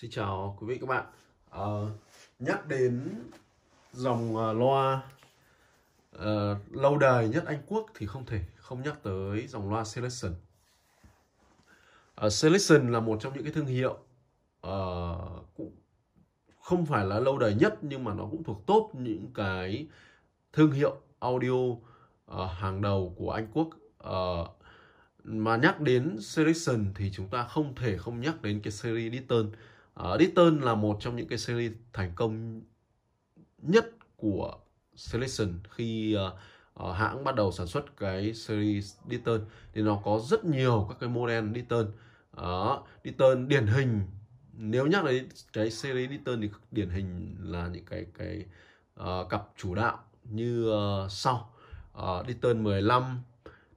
Xin chào quý vị các bạn à, Nhắc đến dòng ờ, loa uh, lâu đời nhất Anh Quốc thì không thể không nhắc tới dòng loa Selection uh, Selection là một trong những cái thương hiệu uh, cũng không phải là lâu đời nhất nhưng mà nó cũng thuộc top những cái thương hiệu audio uh, hàng đầu của Anh Quốc uh, mà nhắc đến Selection thì chúng ta không thể không nhắc đến cái series Litton Uh, là một trong những cái series thành công nhất của Selection khi uh, hãng bắt đầu sản xuất cái series Ditton thì nó có rất nhiều các cái model Ditton. Đó, uh, điển hình nếu nhắc đến cái series Ditton thì điển hình là những cái cái uh, cặp chủ đạo như uh, sau. Uh, 15,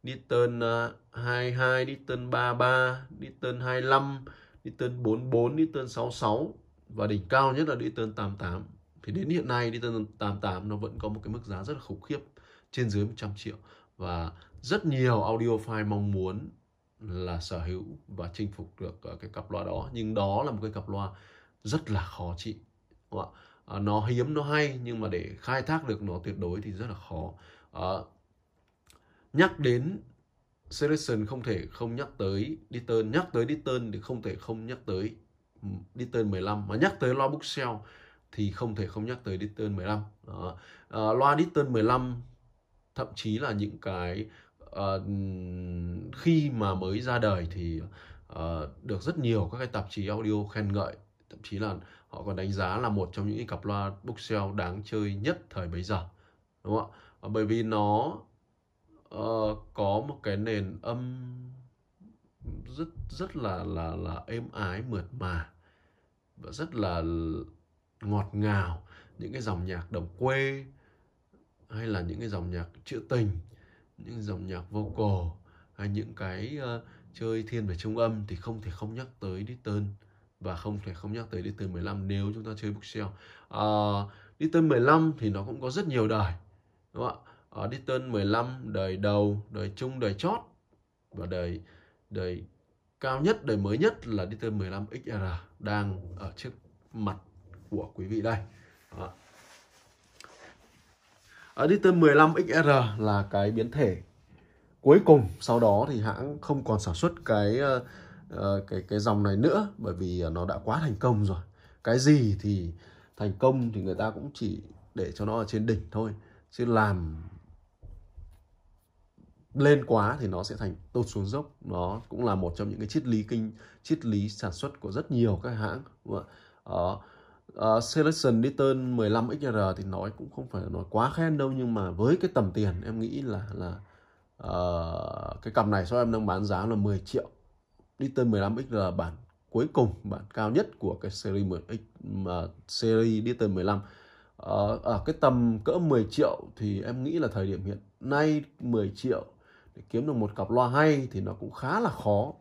Ditton uh, 22, Ditton 33, Ditton 25 đi Newton 44, Newton 66 và đỉnh cao nhất là đi Newton 88. Thì đến hiện nay đi Newton 88 nó vẫn có một cái mức giá rất là khủng khiếp trên dưới 100 triệu và rất nhiều audio file mong muốn là sở hữu và chinh phục được ờ, cái cặp loa đó nhưng đó là một cái cặp loa rất là khó trị ờ, nó hiếm nó hay nhưng mà để khai thác được nó tuyệt đối thì rất là khó ờ, nhắc đến Selection không thể không nhắc tới Ditton nhắc tới Ditton thì không thể không nhắc tới ừ, Ditton 15 mà nhắc tới loa bookshelf thì không thể không nhắc tới Ditton 15 đó. À, loa Ditton 15 thậm chí là những cái uh, khi mà mới ra đời thì uh, được rất nhiều các cái tạp chí audio khen ngợi thậm chí là họ còn đánh giá là một trong những cặp loa bookshelf đáng chơi nhất thời bấy giờ đúng không ạ bởi vì nó uh, có một cái nền âm rất rất là là là êm ái mượt mà và rất là ngọt ngào những cái dòng nhạc đồng quê hay là những cái dòng nhạc trữ tình những dòng nhạc vô cổ hay những cái uh, chơi thiên về trung âm thì không thể không nhắc tới đi Ditton và không thể không nhắc tới đi Ditton 15 nếu chúng ta chơi bookshelf. Uh, Ditton 15 thì nó cũng có rất nhiều đời đúng không ạ? ở Ditton 15 đời đầu đời trung đời chót và đời đời cao nhất đời mới nhất là đi Ditton 15 XR đang ở trước mặt của quý vị đây Đó. ở Ditton 15 XR là cái biến thể cuối cùng sau đó thì hãng không còn sản xuất cái ờ, ờ, cái cái dòng này nữa bởi vì nó đã quá thành công rồi cái gì thì thành công thì người ta cũng chỉ để cho nó ở trên đỉnh thôi chứ làm lên quá thì nó sẽ thành tụt xuống dốc nó cũng là một trong những cái triết lý kinh triết lý sản xuất của rất nhiều các hãng đúng không ạ uh, ờ, ờ, Selection Return 15 XR thì nói cũng không phải nói quá khen đâu nhưng mà với cái tầm tiền em nghĩ là là uh, cái cặp này sau em đang bán giá là 10 triệu Return 15 XR bản cuối cùng bản cao nhất của cái series 10 X mà uh, series Return 15 ở uh, uh, cái tầm cỡ 10 triệu thì em nghĩ là thời điểm hiện nay 10 triệu để kiếm được một cặp loa hay thì nó cũng khá là khó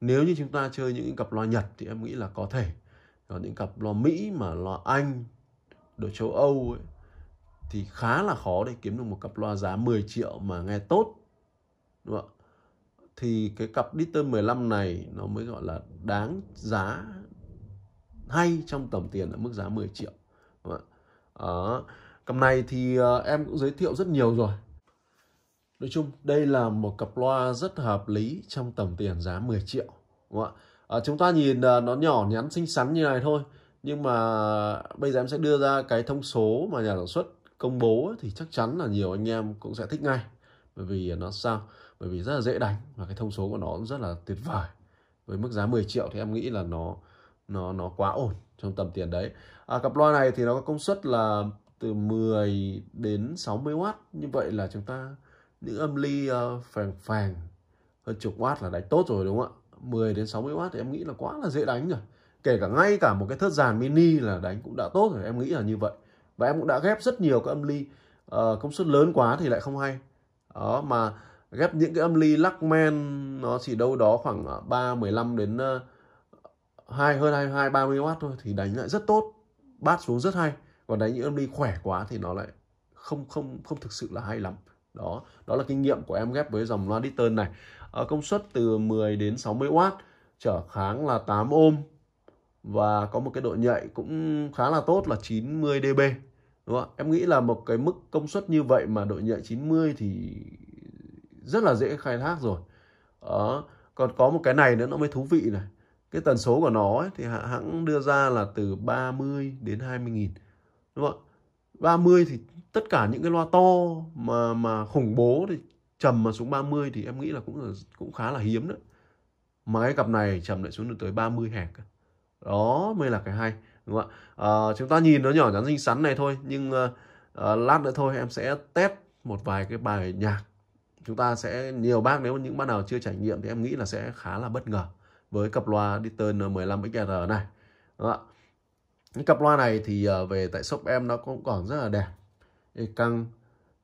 nếu như chúng ta chơi những cặp loa nhật thì em nghĩ là có thể còn những cặp loa mỹ mà loa anh đồ châu âu ấy, thì khá là khó để kiếm được một cặp loa giá 10 triệu mà nghe tốt đúng không thì cái cặp Dieter 15 này nó mới gọi là đáng giá hay trong tầm tiền ở mức giá 10 triệu đúng không ạ? À, cặp này thì ờ, em cũng giới thiệu rất nhiều rồi Nói chung đây là một cặp loa rất hợp lý trong tầm tiền giá 10 triệu. Đúng không ạ? À, chúng ta nhìn à, nó nhỏ nhắn xinh xắn như này thôi. Nhưng mà bây giờ em sẽ đưa ra cái thông số mà nhà sản xuất công bố thì chắc chắn là nhiều anh em cũng sẽ thích ngay. Bởi vì nó sao? Bởi vì rất là dễ đánh và cái thông số của nó cũng rất là tuyệt vời. Với mức giá 10 triệu thì em nghĩ là nó nó nó quá ổn trong tầm tiền đấy. À, cặp loa này thì nó có công suất là từ 10 đến 60W. Như vậy là chúng ta những âm ly ờ, phèn phèn hơn chục watt là đánh tốt rồi đúng không ạ 10 đến 60 watt thì em nghĩ là quá là dễ đánh rồi kể cả ngay cả một cái thớt dàn mini là đánh cũng đã tốt rồi em nghĩ là như vậy và em cũng đã ghép rất nhiều các âm ly uh, công suất lớn quá thì lại không hay đó mà ghép những cái âm ly lắc men nó chỉ đâu đó khoảng 3 ờ, 15 đến hai hơn 22 30 w thôi thì đánh lại rất tốt bát xuống rất hay còn đánh những âm ly khỏe quá thì nó lại không không không thực sự là hay lắm đó đó là kinh nghiệm của em ghép với dòng loa Dixon này à, công suất từ 10 đến 60W trở kháng là 8 ohm và có một cái độ nhạy cũng khá là tốt là 90 dB đúng không? em nghĩ là một cái mức công suất như vậy mà độ nhạy 90 thì rất là dễ khai thác rồi đó. Ờ, còn có một cái này nữa nó mới thú vị này cái tần số của nó ấy, thì hãng đưa ra là từ 30 đến 20 nghìn đúng không ạ 30 thì tất cả những cái loa to mà mà khủng bố thì trầm mà xuống 30 thì em nghĩ là cũng là, cũng khá là hiếm đấy mà cái cặp này trầm lại xuống được tới 30 hẹc đó mới là cái hay đúng không ạ à, chúng ta nhìn nó nhỏ nhắn xinh xắn này thôi nhưng à, à, lát nữa thôi em sẽ test một vài cái bài nhạc chúng ta sẽ nhiều bác nếu những bác nào chưa trải nghiệm thì em nghĩ là sẽ khá là bất ngờ với cặp loa Diton 15 XR này đúng không ạ cặp loa này thì về tại shop em nó cũng còn rất là đẹp cái căng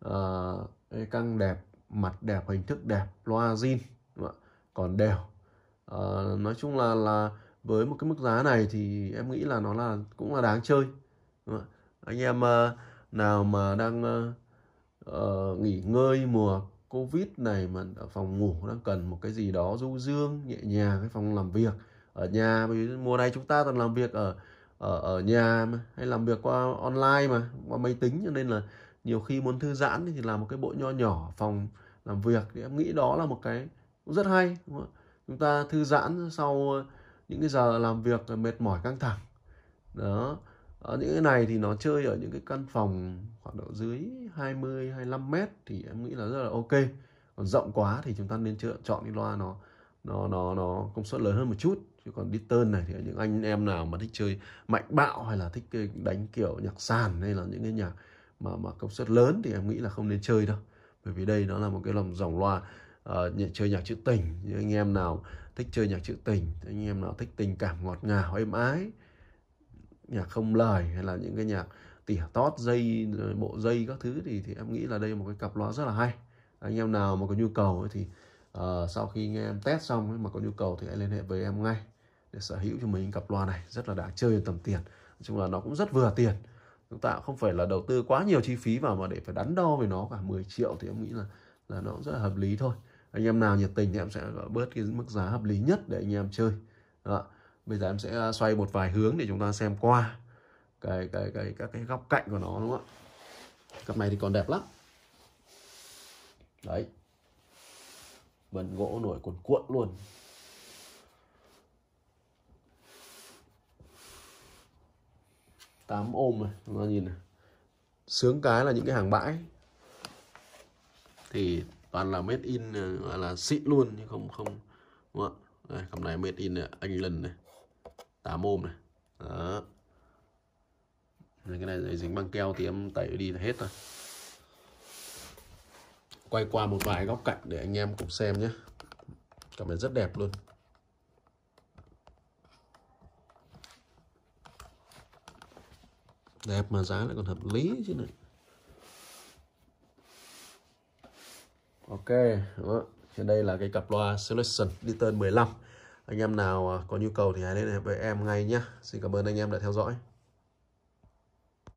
uh, căng đẹp mặt đẹp hình thức đẹp loa zin còn đều uh, nói chung là là với một cái mức giá này thì em nghĩ là nó là cũng là đáng chơi anh em uh, nào mà đang uh, uh, nghỉ ngơi mùa covid này mà ở phòng ngủ đang cần một cái gì đó du dương nhẹ nhàng cái phòng làm việc ở nhà mùa này chúng ta toàn làm việc ở ở ở nhà mà, hay làm việc qua online mà qua máy tính cho nên là nhiều khi muốn thư giãn thì làm một cái bộ nho nhỏ phòng làm việc thì em nghĩ đó là một cái cũng rất hay đúng không? chúng ta thư giãn sau những cái giờ làm việc mệt mỏi căng thẳng đó ở những cái này thì nó chơi ở những cái căn phòng khoảng độ dưới 20 25 mét thì em nghĩ là rất là ok còn rộng quá thì chúng ta nên chọn cái loa nó nó nó nó công suất lớn hơn một chút chứ còn đi tơn này thì những anh em nào mà thích chơi mạnh bạo hay là thích đánh kiểu nhạc sàn hay là những cái nhạc mà mà công suất lớn thì em nghĩ là không nên chơi đâu bởi vì đây nó là một cái lòng dòng loa uh, chơi nhạc trữ tình những anh em nào thích chơi nhạc trữ tình anh em nào thích tình cảm ngọt ngào êm ái nhạc không lời hay là những cái nhạc tỉa tót dây bộ dây các thứ thì thì em nghĩ là đây là một cái cặp loa rất là hay anh em nào mà có nhu cầu ấy thì Ờ, sau khi nghe em test xong mà có nhu cầu thì hãy liên hệ với em ngay để sở hữu cho mình cặp loa này rất là đáng chơi tầm tiền nói chung là nó cũng rất vừa tiền chúng ta không phải là đầu tư quá nhiều chi phí vào mà để phải đắn đo về nó cả 10 triệu thì em nghĩ là là nó cũng rất là hợp lý thôi anh em nào nhiệt tình thì em sẽ bớt cái mức giá hợp lý nhất để anh em chơi Đó. bây giờ em sẽ xoay một vài hướng để chúng ta xem qua cái cái cái các cái góc cạnh của nó đúng không ạ cặp này thì còn đẹp lắm đấy Vân gỗ nổi cuộn cuộn luôn tám ôm này nó nhìn này sướng cái là những cái hàng bãi thì toàn là made in ờ, gọi là xịn luôn nhưng không không đúng không ạ đây, cặp này made in ờ, anh lần này tám ôm này đó cái này dính băng keo thì em tẩy đi là hết rồi quay qua một vài góc cạnh để anh em cùng xem nhé cảm thấy rất đẹp luôn đẹp mà giá lại còn hợp lý chứ này ok đó. trên đây là cái cặp loa selection Litton 15 anh em nào à, có nhu cầu thì hãy liên hệ với em ngay nhé xin cảm ơn anh em đã theo dõi